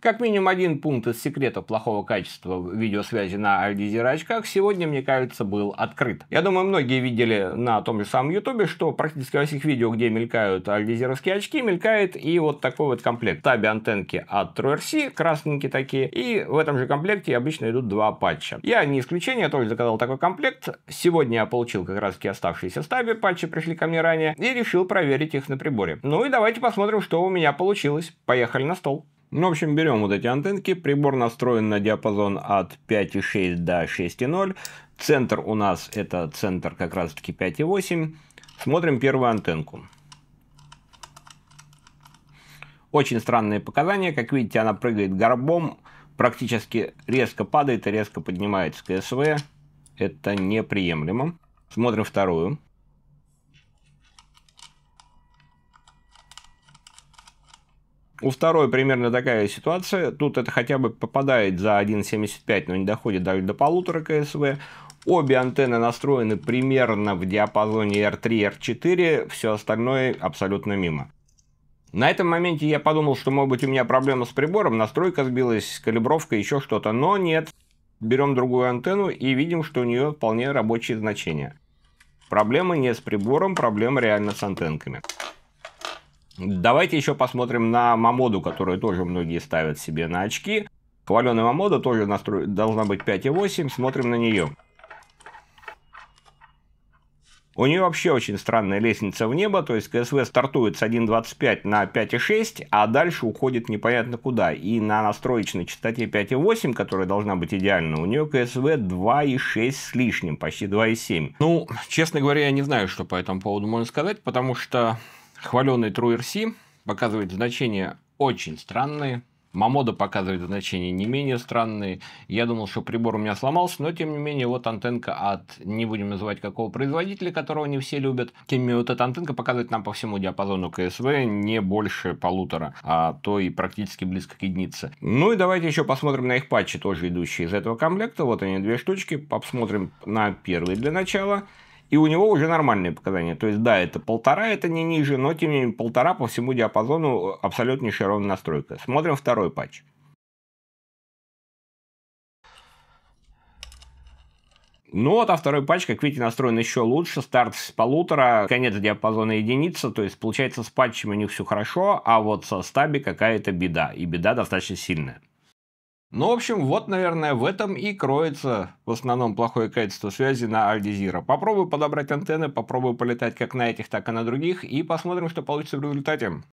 Как минимум один пункт из секретов плохого качества видеосвязи на LDZR очках сегодня, мне кажется, был открыт. Я думаю, многие видели на том же самом YouTube, что практически во всех видео, где мелькают LDZR очки, мелькает и вот такой вот комплект. Таби антенки от TrueRC, красненькие такие, и в этом же комплекте обычно идут два патча. Я не исключение, я тоже заказал такой комплект. Сегодня я получил как раз таки оставшиеся стаби, патчи пришли ко мне ранее, и решил проверить их на приборе. Ну и давайте посмотрим, что у меня получилось. Поехали на стол. Ну, в общем, берем вот эти антенки. Прибор настроен на диапазон от 5,6 до 6,0. Центр у нас это центр как раз таки 5,8. Смотрим первую антенку. Очень странные показания. Как видите, она прыгает горбом, практически резко падает и резко поднимается КСВ. Это неприемлемо. Смотрим вторую. У второй примерно такая ситуация. Тут это хотя бы попадает за 1.75, но не доходит даже до полутора КСВ. Обе антенны настроены примерно в диапазоне R3, R4, все остальное абсолютно мимо. На этом моменте я подумал, что может быть у меня проблема с прибором, настройка сбилась, калибровка, еще что-то, но нет. Берем другую антенну и видим, что у нее вполне рабочие значения. Проблема не с прибором, проблема реально с антенками. Давайте еще посмотрим на Мамоду, которую тоже многие ставят себе на очки. Хваленая Мамода тоже настро... должна быть 5,8. Смотрим на нее. У нее вообще очень странная лестница в небо, то есть КСВ стартует с 1.25 на 5.6, а дальше уходит непонятно куда. И на настроечной частоте 5.8, которая должна быть идеальна, у нее КСВ 2.6 с лишним, почти 2.7. Ну, честно говоря, я не знаю, что по этому поводу можно сказать, потому что Хваленый TrueRC показывает значения очень странные. Мамода показывает значения не менее странные. Я думал, что прибор у меня сломался, но тем не менее вот антенка от, не будем называть какого производителя, которого не все любят. Тем не менее вот эта антенка показывает нам по всему диапазону КСВ не больше полутора, а то и практически близко к единице. Ну и давайте еще посмотрим на их патчи, тоже идущие из этого комплекта. Вот они две штучки, посмотрим на первый для начала и у него уже нормальные показания. То есть, да, это полтора, это не ниже, но тем не менее полтора по всему диапазону абсолютнейшая ровная настройка. Смотрим второй патч. Ну вот, а второй патч, как видите, настроен еще лучше. Старт с полутора, конец диапазона единица. То есть, получается, с патчами у них все хорошо, а вот со стаби какая-то беда. И беда достаточно сильная. Ну, в общем, вот, наверное, в этом и кроется в основном плохое качество связи на Альдизира. Попробую подобрать антенны, попробую полетать как на этих, так и на других, и посмотрим, что получится в результате.